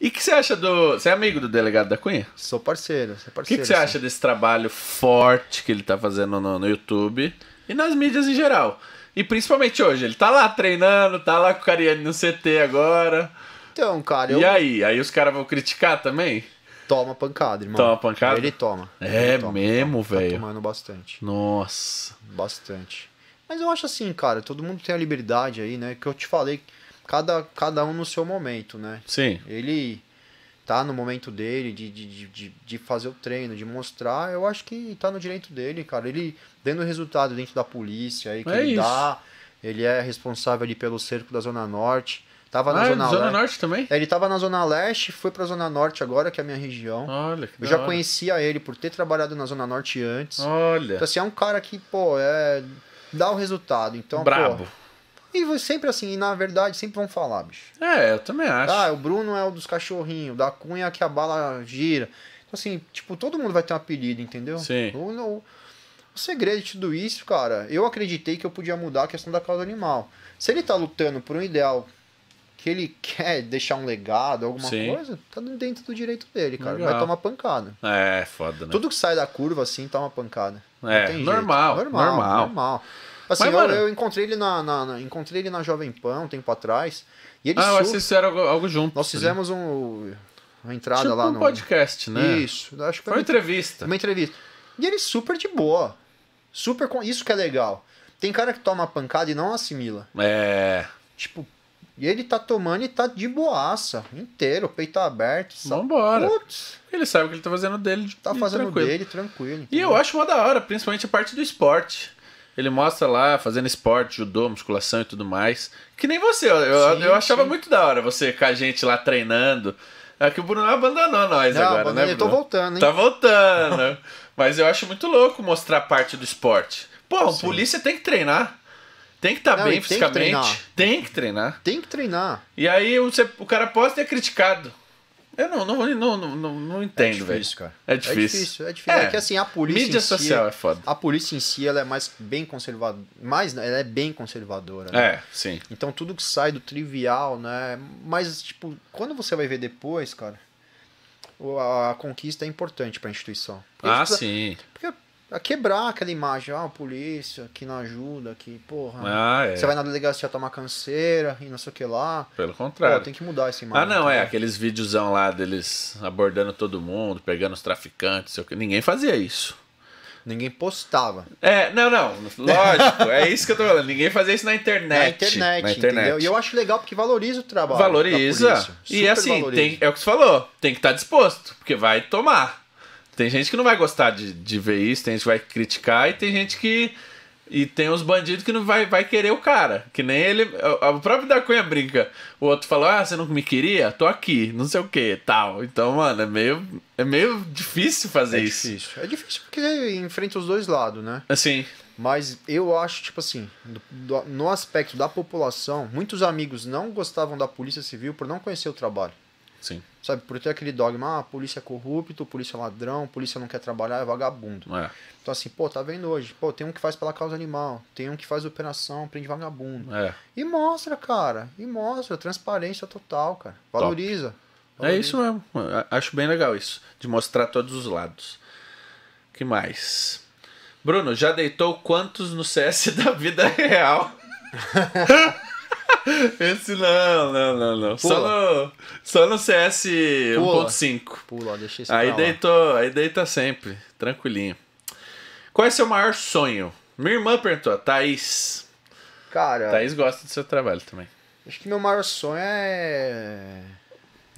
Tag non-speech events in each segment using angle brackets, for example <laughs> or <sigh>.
E o que você acha do. Você é amigo do delegado da Cunha? Sou parceiro, sou parceiro. O que, você acha desse trabalho forte que ele tá fazendo no, no YouTube e nas mídias em geral? E principalmente hoje, ele tá lá treinando, tá lá com o Cariani no CT agora. Então, cara, eu... E aí? Aí os caras vão criticar também? Toma pancada, irmão. Toma pancada? Ele toma. É ele toma, mesmo, tá velho? Tá tomando bastante. Nossa. Bastante. Mas eu acho assim, cara, todo mundo tem a liberdade aí, né? Que eu te falei cada, cada um no seu momento, né? Sim. Ele tá no momento dele de, de, de, de fazer o treino, de mostrar, eu acho que tá no direito dele, cara. Ele dando resultado dentro da polícia aí que é ele isso. dá, ele é responsável ali pelo cerco da Zona Norte. Tava ah, na é Zona, Zona Norte também? É, ele tava na Zona Leste, foi pra Zona Norte agora, que é a minha região. Olha, que Eu já hora. conhecia ele por ter trabalhado na Zona Norte antes. Olha. Então, assim, é um cara que, pô, é. dá o resultado. Então, Brabo. Pô, e sempre assim, e na verdade sempre vão falar, bicho. É, eu também acho. Ah, o Bruno é o dos cachorrinhos, da cunha é que a bala gira. Então, assim, tipo, todo mundo vai ter um apelido, entendeu? Sim. O, o, o segredo de tudo isso, cara, eu acreditei que eu podia mudar a questão da causa animal. Se ele tá lutando por um ideal que ele <laughs> quer deixar um legado, alguma Sim. coisa, tá dentro do direito dele, cara. Legal. Vai tomar pancada. É, foda, né? Tudo que sai da curva assim tá uma pancada. É, normal, normal, normal, normal. Tipo assim, Mas, eu, mano... eu, encontrei ele na, na, na, encontrei ele na Jovem Pan um tempo atrás. E ele ah, sur... vocês fizeram algo, algo junto. Nós né? fizemos um, uma entrada tipo lá um no. podcast, né? Isso. Acho que foi, uma entrevista. Uma entrevista. E ele super de boa. Super. Com... Isso que é legal. Tem cara que toma pancada e não assimila. É. Tipo, e ele tá tomando e tá de boaça, inteiro, peito aberto. Vambora. Putz. Ele sabe o que ele tá fazendo dele. Tá fazendo tranquilo. dele tranquilo. Entendeu? E eu acho uma da hora, principalmente a parte do esporte. Ele mostra lá fazendo esporte, judô, musculação e tudo mais. Que nem você, eu, eu, eu achava muito da hora você com a gente lá treinando. É que o Bruno abandonou nós não, agora, né? Eu tô voltando, hein? Tá voltando. <laughs> Mas eu acho muito louco mostrar parte do esporte. Pô, o polícia tem que treinar. Tem que estar tá bem fisicamente. Tem que, tem que treinar. Tem que treinar. E aí você, o cara pode ter é criticado. Eu não, não, não, não, não entendo, é velho. É, é difícil, véio. cara. É difícil. É difícil, é difícil. É, é que assim, a polícia. Mídia social é foda. A polícia em si, ela é mais bem conservadora. Mais, ela é bem conservadora. Né? É, sim. Então tudo que sai do trivial, né? Mas, tipo, quando você vai ver depois, cara, a conquista é importante pra instituição. Porque ah, precisa, sim. Porque a quebrar aquela imagem, ah, a polícia que não ajuda, que porra. Ah, é. Você vai na delegacia tomar canseira e não sei o que lá. Pelo contrário. Pô, tem que mudar essa ah, imagem. Ah, não, é, é. aqueles videozão lá deles abordando todo mundo, pegando os traficantes, sei o que. Ninguém fazia isso. Ninguém postava. É, não, não, lógico, é isso que eu tô falando. Ninguém fazia isso na internet. Na internet, na internet. entendeu? E eu acho legal porque valoriza o trabalho. Valoriza. e assim, tem, é o que você falou, tem que estar tá disposto, porque vai tomar. Tem gente que não vai gostar de, de ver isso, tem gente que vai criticar e tem gente que. E tem os bandidos que não vai, vai querer o cara. Que nem ele. O próprio da Cunha brinca. O outro falou Ah, você não me queria? Tô aqui, não sei o que, tal. Então, mano, é meio, é meio difícil fazer é isso. Difícil. É difícil porque enfrenta os dois lados, né? Assim. Mas eu acho, tipo assim, do, do, no aspecto da população, muitos amigos não gostavam da Polícia Civil por não conhecer o trabalho. Sim. Sabe, por ter aquele dogma, ah, polícia é corrupto, polícia é ladrão, polícia não quer trabalhar, é vagabundo. É. Então assim, pô, tá vendo hoje? Pô, tem um que faz pela causa animal, tem um que faz operação, prende vagabundo. É. E mostra, cara, e mostra, transparência total, cara. Valoriza. valoriza. É isso mesmo, acho bem legal isso, de mostrar todos os lados. que mais? Bruno, já deitou quantos no CS <laughs> da vida real? <laughs> Esse não, não, não, não. Só no, só no CS 1.5. Pula, deixa aí deitou, Aí deita sempre, tranquilinho. Qual é seu maior sonho? Minha irmã perguntou, Thaís. Cara. Thaís gosta do seu trabalho também. Acho que meu maior sonho é.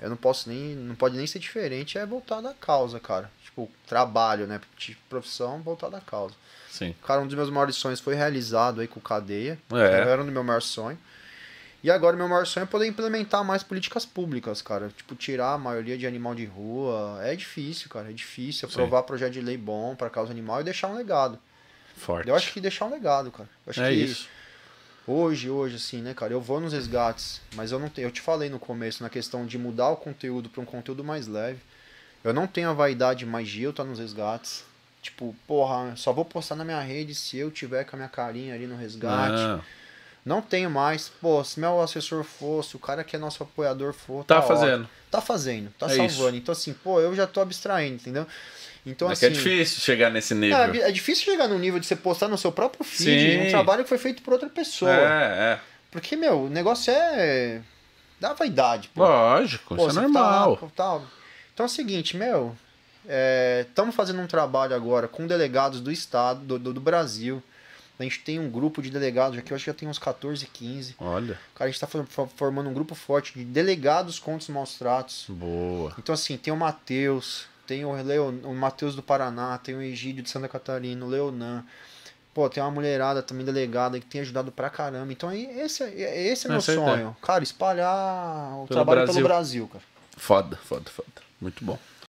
Eu não posso nem. Não pode nem ser diferente, é voltar da causa, cara. Tipo, trabalho, né? Tipo, profissão, voltar da causa. Sim. Cara, um dos meus maiores sonhos foi realizado aí com cadeia. É. Era dos meu maior sonho. E agora meu maior sonho é poder implementar mais políticas públicas, cara. Tipo, tirar a maioria de animal de rua. É difícil, cara. É difícil aprovar Sim. projeto de lei bom para causa animal e deixar um legado. Forte. Eu acho que deixar um legado, cara. Eu acho é que isso. Hoje, hoje, assim, né, cara? Eu vou nos resgates, mas eu não tenho. Eu te falei no começo na questão de mudar o conteúdo para um conteúdo mais leve. Eu não tenho a vaidade mais de eu estar tá nos resgates. Tipo, porra, só vou postar na minha rede se eu tiver com a minha carinha ali no resgate. Não. Não tenho mais. Pô, se meu assessor fosse, o cara que é nosso apoiador for. Tá, tá fazendo. Ótimo. Tá fazendo, tá é salvando. Isso. Então, assim, pô, eu já tô abstraindo, entendeu? Então, é, é assim, é difícil chegar nesse nível. É, é, difícil chegar no nível de você postar no seu próprio feed Sim. um trabalho que foi feito por outra pessoa. É, é. Porque, meu, o negócio é. da vaidade. Pô. Lógico, pô, isso é normal. Tá lá, tal. Então é o seguinte, meu. Estamos é, fazendo um trabalho agora com delegados do Estado, do, do, do Brasil a gente tem um grupo de delegados aqui, eu acho que já tem uns 14, 15. Olha. Cara, a gente tá formando um grupo forte de delegados contra os maus tratos. Boa. Então, assim, tem o Matheus, tem o, o Matheus do Paraná, tem o Egídio de Santa Catarina, o Leonan. Pô, tem uma mulherada também delegada que tem ajudado pra caramba. Então, esse, esse é, é, é meu é sonho. cara, espalhar o pelo trabalho Brasil. pelo Brasil, cara. Foda, foda, foda. Muito bom.